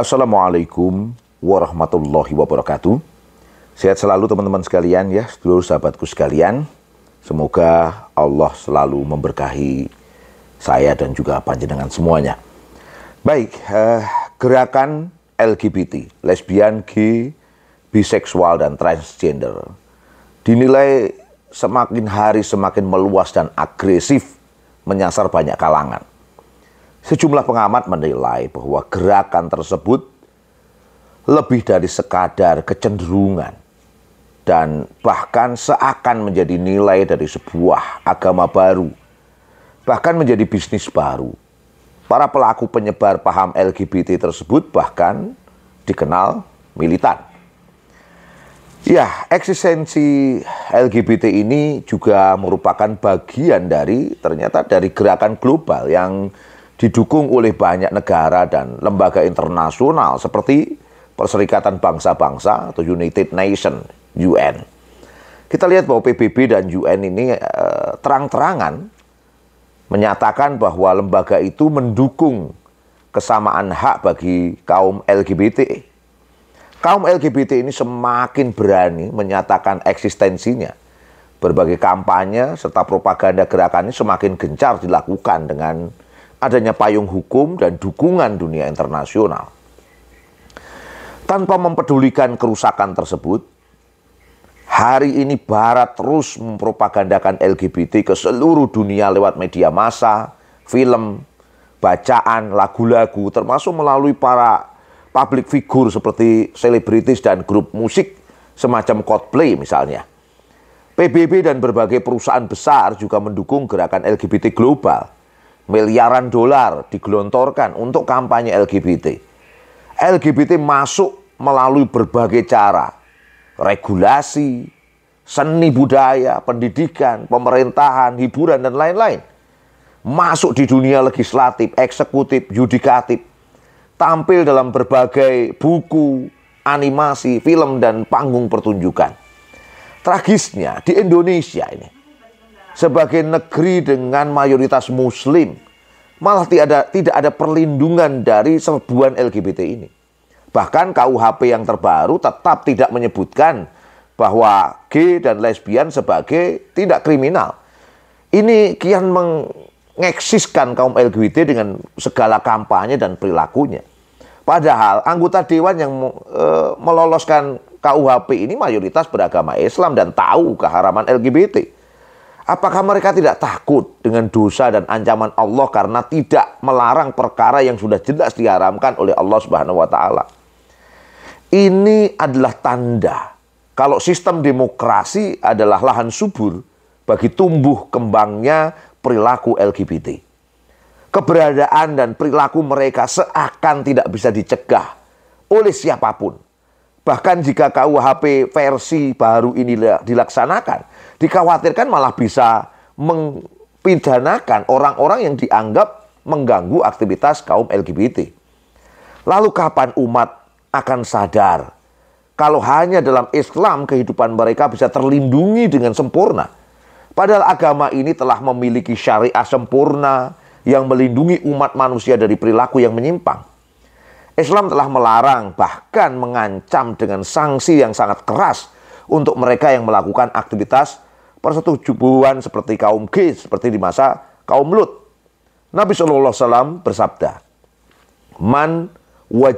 Assalamualaikum warahmatullahi wabarakatuh. Sehat selalu teman-teman sekalian ya, seluruh sahabatku sekalian. Semoga Allah selalu memberkahi saya dan juga panjenengan semuanya. Baik, eh, gerakan LGBT, lesbian, gay, biseksual dan transgender dinilai semakin hari semakin meluas dan agresif menyasar banyak kalangan. Sejumlah pengamat menilai bahwa gerakan tersebut lebih dari sekadar kecenderungan dan bahkan seakan menjadi nilai dari sebuah agama baru, bahkan menjadi bisnis baru. Para pelaku penyebar paham LGBT tersebut bahkan dikenal militan. Ya, eksistensi LGBT ini juga merupakan bagian dari ternyata dari gerakan global yang didukung oleh banyak negara dan lembaga internasional seperti Perserikatan Bangsa-Bangsa atau United Nations UN. Kita lihat bahwa PBB dan UN ini eh, terang-terangan menyatakan bahwa lembaga itu mendukung kesamaan hak bagi kaum LGBT. Kaum LGBT ini semakin berani menyatakan eksistensinya. Berbagai kampanye serta propaganda gerakan ini semakin gencar dilakukan dengan adanya payung hukum dan dukungan dunia internasional. Tanpa mempedulikan kerusakan tersebut, hari ini Barat terus mempropagandakan LGBT ke seluruh dunia lewat media massa, film, bacaan, lagu-lagu, termasuk melalui para public figure seperti selebritis dan grup musik semacam Coldplay misalnya. PBB dan berbagai perusahaan besar juga mendukung gerakan LGBT global miliaran dolar digelontorkan untuk kampanye LGBT. LGBT masuk melalui berbagai cara, regulasi, seni budaya, pendidikan, pemerintahan, hiburan, dan lain-lain. Masuk di dunia legislatif, eksekutif, yudikatif, tampil dalam berbagai buku, animasi, film, dan panggung pertunjukan. Tragisnya di Indonesia ini, sebagai negeri dengan mayoritas muslim malah ada tidak ada perlindungan dari serbuan LGBT ini. Bahkan KUHP yang terbaru tetap tidak menyebutkan bahwa gay dan lesbian sebagai tidak kriminal. Ini kian mengeksiskan kaum LGBT dengan segala kampanye dan perilakunya. Padahal anggota dewan yang e, meloloskan KUHP ini mayoritas beragama Islam dan tahu keharaman LGBT. Apakah mereka tidak takut dengan dosa dan ancaman Allah karena tidak melarang perkara yang sudah jelas diharamkan oleh Allah Subhanahu wa taala? Ini adalah tanda kalau sistem demokrasi adalah lahan subur bagi tumbuh kembangnya perilaku LGBT. Keberadaan dan perilaku mereka seakan tidak bisa dicegah oleh siapapun Bahkan jika KUHP versi baru ini dilaksanakan, dikhawatirkan malah bisa mempidanakan orang-orang yang dianggap mengganggu aktivitas kaum LGBT. Lalu kapan umat akan sadar kalau hanya dalam Islam kehidupan mereka bisa terlindungi dengan sempurna? Padahal agama ini telah memiliki syariah sempurna yang melindungi umat manusia dari perilaku yang menyimpang. Islam telah melarang bahkan mengancam dengan sanksi yang sangat keras untuk mereka yang melakukan aktivitas persetujuan seperti kaum G seperti di masa kaum Lut. Nabi Shallallahu Alaihi Wasallam bersabda, "Man ya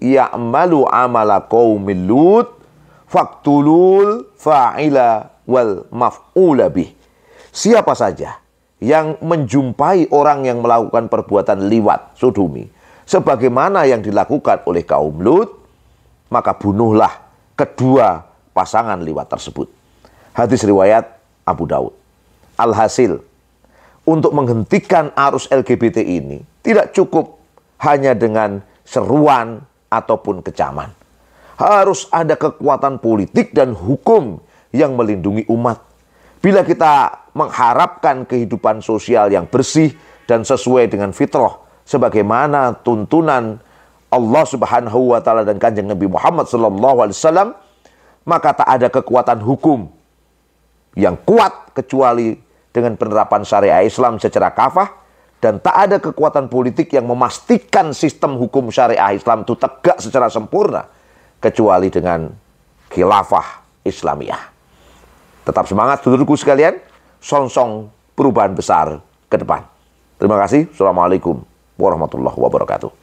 ya'malu amala qaumil Lut, faktulul fa'ila wal maf'ula Siapa saja yang menjumpai orang yang melakukan perbuatan liwat, sodomi, Sebagaimana yang dilakukan oleh kaum Lut, maka bunuhlah kedua pasangan liwat tersebut. Hadis riwayat Abu Daud. Alhasil, untuk menghentikan arus LGBT ini tidak cukup hanya dengan seruan ataupun kecaman. Harus ada kekuatan politik dan hukum yang melindungi umat. Bila kita mengharapkan kehidupan sosial yang bersih dan sesuai dengan fitrah, sebagaimana tuntunan Allah Subhanahu wa taala dan Kanjeng Nabi Muhammad sallallahu alaihi wasallam maka tak ada kekuatan hukum yang kuat kecuali dengan penerapan syariah Islam secara kafah dan tak ada kekuatan politik yang memastikan sistem hukum syariah Islam itu tegak secara sempurna kecuali dengan khilafah Islamiah. Tetap semangat saudaraku sekalian, songsong perubahan besar ke depan. Terima kasih. Assalamualaikum warahmatullahi wabarakatuh.